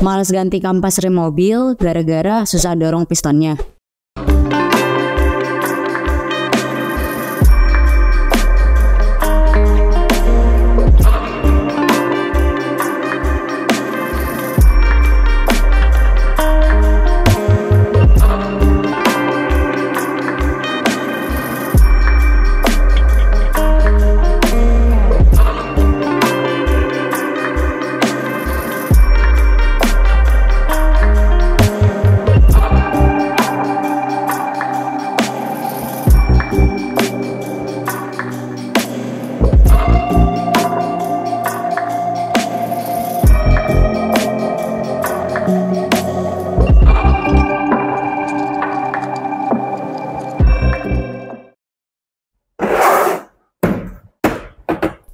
Males ganti kampas rem mobil gara-gara susah dorong pistonnya.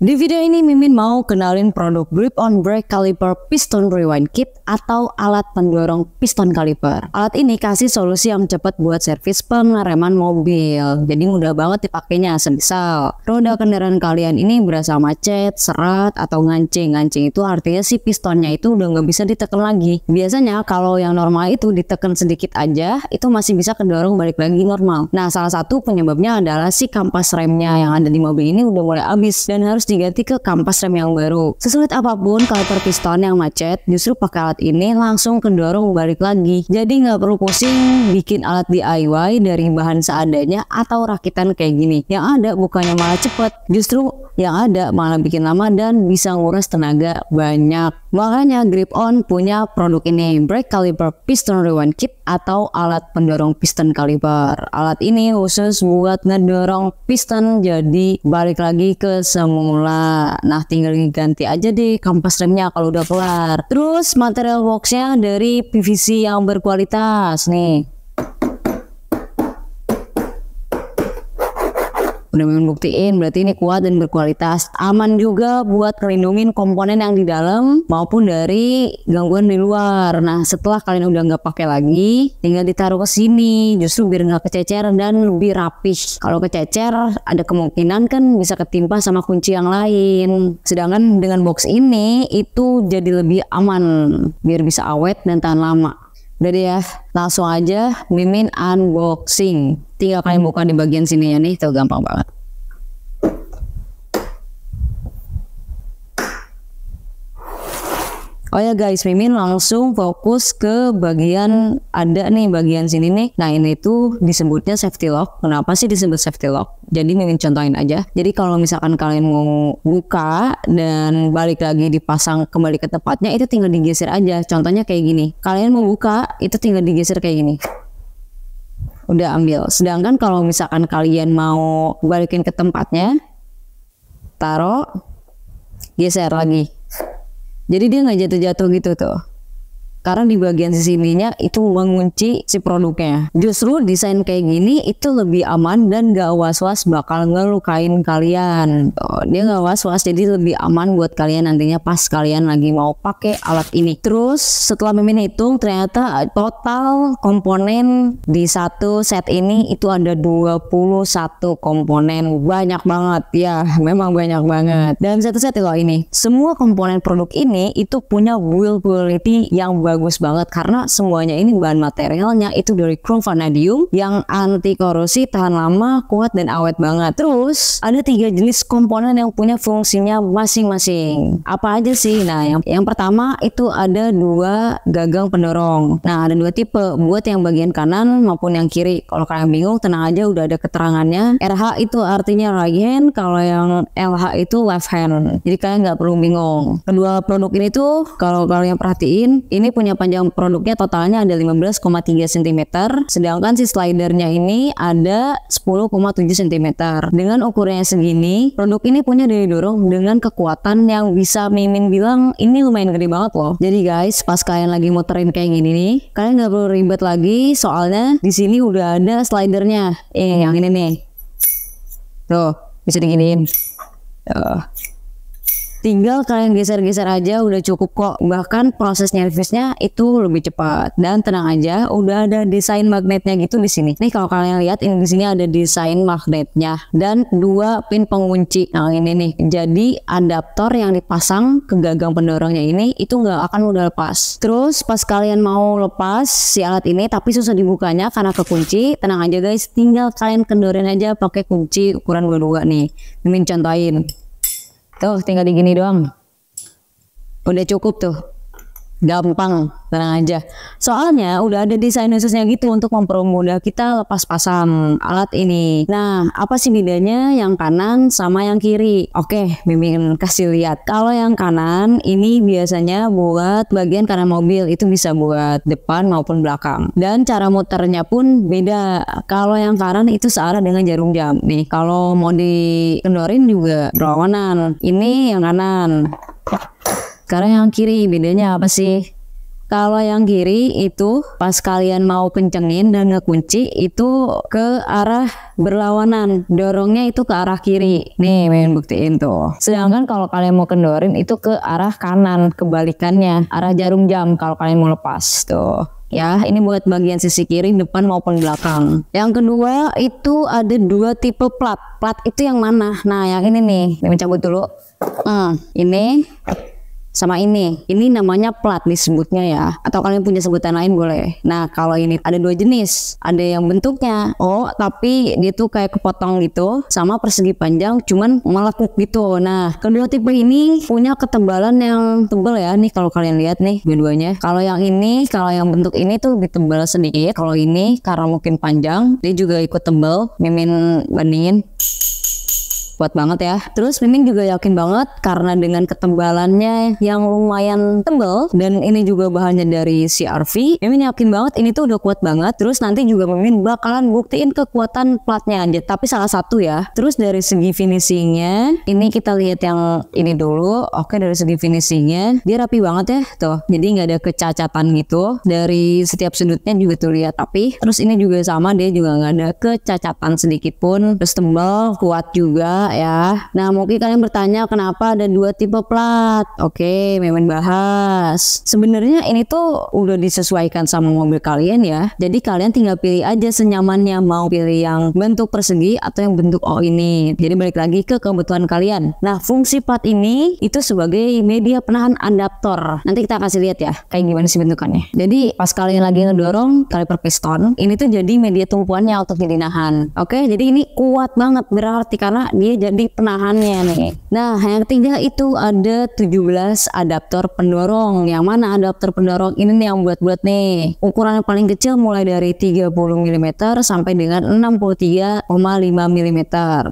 Di video ini Mimin mau kenalin produk Grip on Brake Caliper Piston Rewind Kit atau alat pendorong piston kaliper. Alat ini kasih solusi yang cepat buat servis pengereman mobil. Jadi mudah banget dipakainya semisal roda kendaraan kalian ini berasa macet, serat atau ngancing. Ngancing itu artinya si pistonnya itu udah nggak bisa ditekan lagi. Biasanya kalau yang normal itu ditekan sedikit aja itu masih bisa kendorong balik lagi normal. Nah, salah satu penyebabnya adalah si kampas remnya yang ada di mobil ini udah mulai habis dan harus di diganti ke kampas rem yang baru. Sesulit apapun kaliper piston yang macet, justru pakai alat ini langsung kendorong balik lagi. Jadi nggak perlu pusing bikin alat DIY dari bahan seadanya atau rakitan kayak gini. Yang ada bukannya malah cepet, justru yang ada malah bikin lama dan bisa nguras tenaga banyak. Makanya Grip On punya produk ini, Brake Caliber Piston Rewind Kit atau alat pendorong piston kaliber. Alat ini khusus buat ngedorong piston jadi balik lagi ke semula. Nah tinggal diganti aja deh kampas remnya kalau udah kelar. Terus material boxnya dari PVC yang berkualitas nih. udah memang buktiin berarti ini kuat dan berkualitas aman juga buat kelindungin komponen yang di dalam maupun dari gangguan di luar nah setelah kalian udah nggak pakai lagi tinggal ditaruh ke sini justru biar nggak kececer dan lebih rapih kalau kececer ada kemungkinan kan bisa ketimpa sama kunci yang lain sedangkan dengan box ini itu jadi lebih aman biar bisa awet dan tahan lama Udah ya, langsung aja Mimin unboxing. Tinggal kalian buka di bagian sini ya nih, tuh gampang banget. Oh ya guys, Mimin langsung fokus ke bagian ada nih bagian sini nih. Nah ini tuh disebutnya safety lock. Kenapa sih disebut safety lock? Jadi Mimin contohin aja. Jadi kalau misalkan kalian mau buka dan balik lagi dipasang kembali ke tempatnya itu tinggal digeser aja. Contohnya kayak gini. Kalian mau buka itu tinggal digeser kayak gini udah ambil. Sedangkan kalau misalkan kalian mau balikin ke tempatnya, taruh, geser lagi. Jadi dia nggak jatuh-jatuh gitu tuh karena di bagian sisi ininya itu mengunci si produknya justru desain kayak gini itu lebih aman dan gak was-was bakal ngelukain kalian oh, dia gak was-was jadi lebih aman buat kalian nantinya pas kalian lagi mau pakai alat ini terus setelah memin hitung ternyata total komponen di satu set ini itu ada 21 komponen banyak banget ya memang banyak banget Dan satu set loh ini semua komponen produk ini itu punya build quality yang bagus bagus banget karena semuanya ini bahan materialnya itu dari chrome vanadium yang anti korosi, tahan lama, kuat dan awet banget. Terus ada tiga jenis komponen yang punya fungsinya masing-masing. Apa aja sih? Nah, yang yang pertama itu ada dua gagang pendorong. Nah, ada dua tipe buat yang bagian kanan maupun yang kiri. Kalau kalian bingung, tenang aja udah ada keterangannya. RH itu artinya right hand, kalau yang LH itu left hand. Jadi kalian nggak perlu bingung. Kedua produk ini tuh kalau kalian perhatiin, ini punya punya panjang produknya totalnya ada 15,3 cm, sedangkan si slidernya ini ada 10,7 cm. Dengan ukurannya segini, produk ini punya daya dorong dengan kekuatan yang bisa Mimin bilang ini lumayan gede banget loh. Jadi guys, pas kalian lagi muterin kayak gini nih, kalian nggak perlu ribet lagi soalnya di sini udah ada slidernya. Eh, yang ini nih. Tuh, bisa diginiin tinggal kalian geser-geser aja udah cukup kok bahkan proses nyervisnya itu lebih cepat dan tenang aja udah ada desain magnetnya gitu di sini nih kalau kalian lihat ini di sini ada desain magnetnya dan dua pin pengunci nah ini nih jadi adaptor yang dipasang ke gagang pendorongnya ini itu nggak akan udah lepas terus pas kalian mau lepas si alat ini tapi susah dibukanya karena kekunci tenang aja guys tinggal kalian kendorin aja pakai kunci ukuran dua-dua nih mimin contohin Tuh tinggal di gini doang. Udah cukup tuh gampang tenang aja soalnya udah ada desain khususnya gitu untuk mempermudah kita lepas pasang alat ini nah apa sih bedanya yang kanan sama yang kiri oke mimin kasih lihat kalau yang kanan ini biasanya buat bagian kanan mobil itu bisa buat depan maupun belakang dan cara muternya pun beda kalau yang kanan itu searah dengan jarum jam nih kalau mau dikendorin juga berlawanan ini yang kanan sekarang yang kiri bedanya apa sih? Kalau yang kiri itu pas kalian mau kencengin dan ngekunci itu ke arah berlawanan. Dorongnya itu ke arah kiri. Nih main buktiin tuh. Sedangkan kalau kalian mau kendorin itu ke arah kanan kebalikannya. Arah jarum jam kalau kalian mau lepas tuh ya. Ini buat bagian sisi kiri, depan maupun belakang. Yang kedua itu ada dua tipe plat. Plat itu yang mana? Nah, yang ini nih. Ini mencabut dulu. Hmm, ini sama ini. Ini namanya plat disebutnya ya. Atau kalian punya sebutan lain boleh. Nah kalau ini ada dua jenis. Ada yang bentuknya oh tapi dia tuh kayak kepotong gitu. Sama persegi panjang cuman melekuk gitu. Nah kedua tipe ini punya ketebalan yang tebal ya. Nih kalau kalian lihat nih dua Kalau yang ini, kalau yang bentuk ini tuh lebih tebal sedikit. Kalau ini karena mungkin panjang dia juga ikut tebal. Mimin bandingin kuat banget ya. Terus Nining juga yakin banget karena dengan ketebalannya yang lumayan tebal dan ini juga bahannya dari CRV, Mimin yakin banget ini tuh udah kuat banget. Terus nanti juga Mimin bakalan buktiin kekuatan platnya aja, tapi salah satu ya. Terus dari segi finishingnya, ini kita lihat yang ini dulu. Oke dari segi finishingnya, dia rapi banget ya tuh. Jadi nggak ada kecacatan gitu dari setiap sudutnya juga tuh lihat Tapi Terus ini juga sama, dia juga nggak ada kecacatan sedikit pun. Terus tebal, kuat juga ya. Nah, mungkin kalian bertanya kenapa ada dua tipe plat. Oke, memang bahas. Sebenarnya ini tuh udah disesuaikan sama mobil kalian ya. Jadi kalian tinggal pilih aja senyamannya mau pilih yang bentuk persegi atau yang bentuk O ini. Jadi balik lagi ke kebutuhan kalian. Nah, fungsi plat ini itu sebagai media penahan adaptor. Nanti kita kasih lihat ya kayak gimana sih bentukannya. Jadi pas kalian lagi ngedorong kaliper piston, ini tuh jadi media tumpuannya untuk dinahan. Oke, jadi ini kuat banget berarti karena dia jadi penahannya nih. Nah, yang ketiga itu ada 17 adaptor pendorong. Yang mana adaptor pendorong ini nih yang buat-buat nih. Ukuran yang paling kecil mulai dari 30 mm sampai dengan 63,5 mm.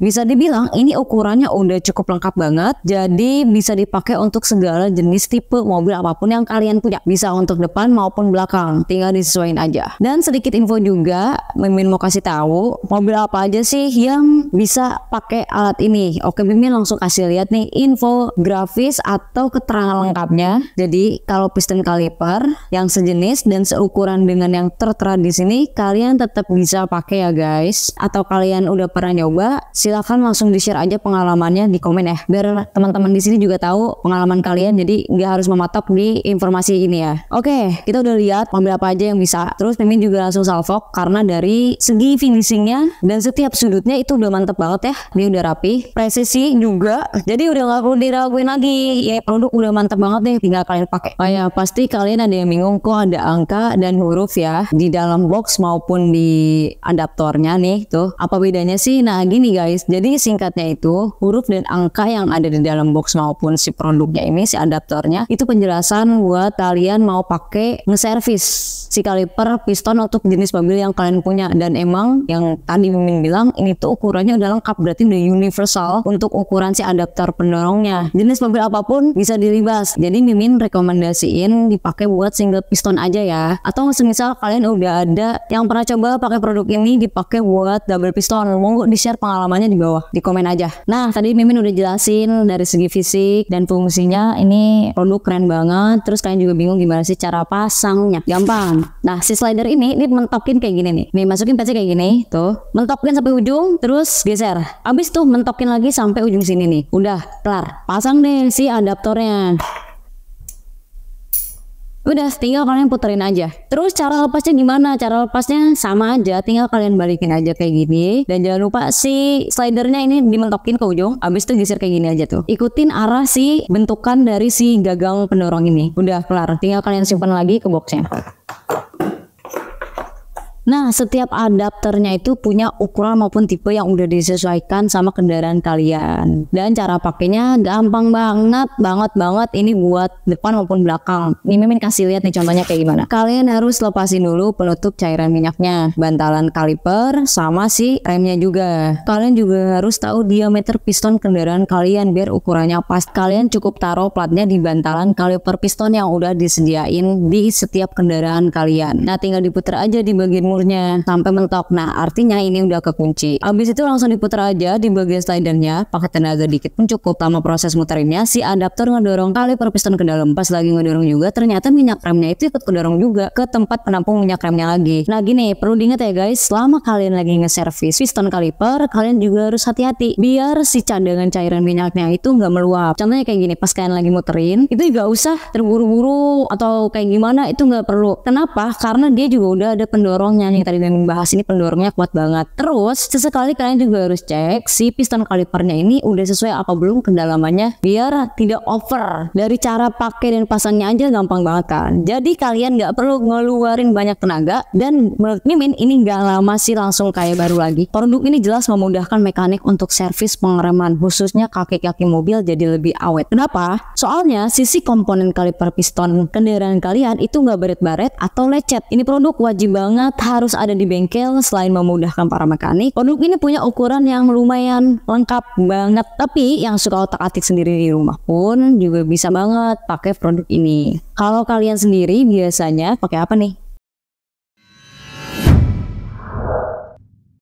Bisa dibilang ini ukurannya udah cukup lengkap banget. Jadi bisa dipakai untuk segala jenis tipe mobil apapun yang kalian punya. Bisa untuk depan maupun belakang. Tinggal disesuaikan aja. Dan sedikit info juga, Mimin mau kasih tahu mobil apa aja sih yang bisa pakai alat ini. Oke, Mimin langsung kasih lihat nih infografis atau keterangan lengkapnya. Jadi, kalau piston kaliper yang sejenis dan seukuran dengan yang tertera di sini, kalian tetap bisa pakai ya guys. Atau kalian udah pernah nyoba, silahkan langsung di-share aja pengalamannya di komen ya. Biar teman-teman di sini juga tahu pengalaman kalian, jadi nggak harus mematok di informasi ini ya. Oke, kita udah lihat mobil apa aja yang bisa. Terus Mimin juga langsung salvok karena dari segi finishingnya dan setiap sudutnya itu udah mantep banget ya. Ini udah rapi tapi presisi juga. Jadi udah nggak perlu diraguin lagi. Ya produk udah mantep banget nih tinggal kalian pakai. Oh ya pasti kalian ada yang bingung kok ada angka dan huruf ya di dalam box maupun di adaptornya nih tuh. Apa bedanya sih? Nah gini guys, jadi singkatnya itu huruf dan angka yang ada di dalam box maupun si produknya ini si adaptornya itu penjelasan buat kalian mau pakai nge-service si kaliper piston untuk jenis mobil yang kalian punya dan emang yang tadi Mimin bilang ini tuh ukurannya udah lengkap berarti udah unif universal untuk ukuran si adaptor pendorongnya. Jenis mobil apapun bisa dilibas. Jadi Mimin rekomendasiin dipakai buat single piston aja ya. Atau misal kalian udah ada yang pernah coba pakai produk ini dipakai buat double piston. Monggo di-share pengalamannya di bawah, di komen aja. Nah, tadi Mimin udah jelasin dari segi fisik dan fungsinya ini produk keren banget. Terus kalian juga bingung gimana sih cara pasangnya. Gampang. Nah, si slider ini ini mentokin kayak gini nih. Nih masukin pasti kayak gini tuh. Mentokin sampai ujung terus geser. Abis tuh men mentokin lagi sampai ujung sini nih. Udah kelar. Pasang deh si adaptornya. Udah, tinggal kalian puterin aja. Terus cara lepasnya gimana? Cara lepasnya sama aja, tinggal kalian balikin aja kayak gini. Dan jangan lupa si slidernya ini dimentokin ke ujung, Abis itu geser kayak gini aja tuh. Ikutin arah si bentukan dari si gagang pendorong ini. Udah kelar, tinggal kalian simpan lagi ke boxnya. Nah, setiap adapternya itu punya ukuran maupun tipe yang udah disesuaikan sama kendaraan kalian. Dan cara pakainya gampang banget, banget banget ini buat depan maupun belakang. Ini Mimin kasih lihat nih contohnya kayak gimana. Kalian harus lepasin dulu penutup cairan minyaknya, bantalan kaliper sama si remnya juga. Kalian juga harus tahu diameter piston kendaraan kalian biar ukurannya pas. Kalian cukup taruh platnya di bantalan kaliper piston yang udah disediain di setiap kendaraan kalian. Nah, tinggal diputar aja di bagian jemurnya sampai mentok. Nah, artinya ini udah kekunci. Habis itu langsung diputar aja di bagian slidernya, pakai tenaga dikit pun cukup. Lama proses muterinnya, si adaptor ngedorong per piston ke dalam. Pas lagi ngedorong juga, ternyata minyak remnya itu ikut kedorong juga ke tempat penampung minyak remnya lagi. Nah, gini, perlu diingat ya guys, selama kalian lagi nge service piston kaliper, kalian juga harus hati-hati biar si cadangan cairan minyaknya itu nggak meluap. Contohnya kayak gini, pas kalian lagi muterin, itu juga usah terburu-buru atau kayak gimana, itu nggak perlu. Kenapa? Karena dia juga udah ada pendorongnya yang tadi Neneng bahas ini pendorongnya kuat banget. Terus sesekali kalian juga harus cek si piston kalipernya ini udah sesuai apa belum kedalamannya biar tidak over. Dari cara pakai dan pasangnya aja gampang banget kan. Jadi kalian nggak perlu ngeluarin banyak tenaga dan menurut Mimin ini nggak lama sih langsung kayak baru lagi. Produk ini jelas memudahkan mekanik untuk servis pengereman khususnya kaki-kaki mobil jadi lebih awet. Kenapa? Soalnya sisi komponen kaliper piston kendaraan kalian itu nggak baret-baret atau lecet. Ini produk wajib banget harus ada di bengkel selain memudahkan para mekanik. Produk ini punya ukuran yang lumayan lengkap banget. Tapi yang suka otak-atik sendiri di rumah pun juga bisa banget pakai produk ini. Kalau kalian sendiri biasanya pakai apa nih?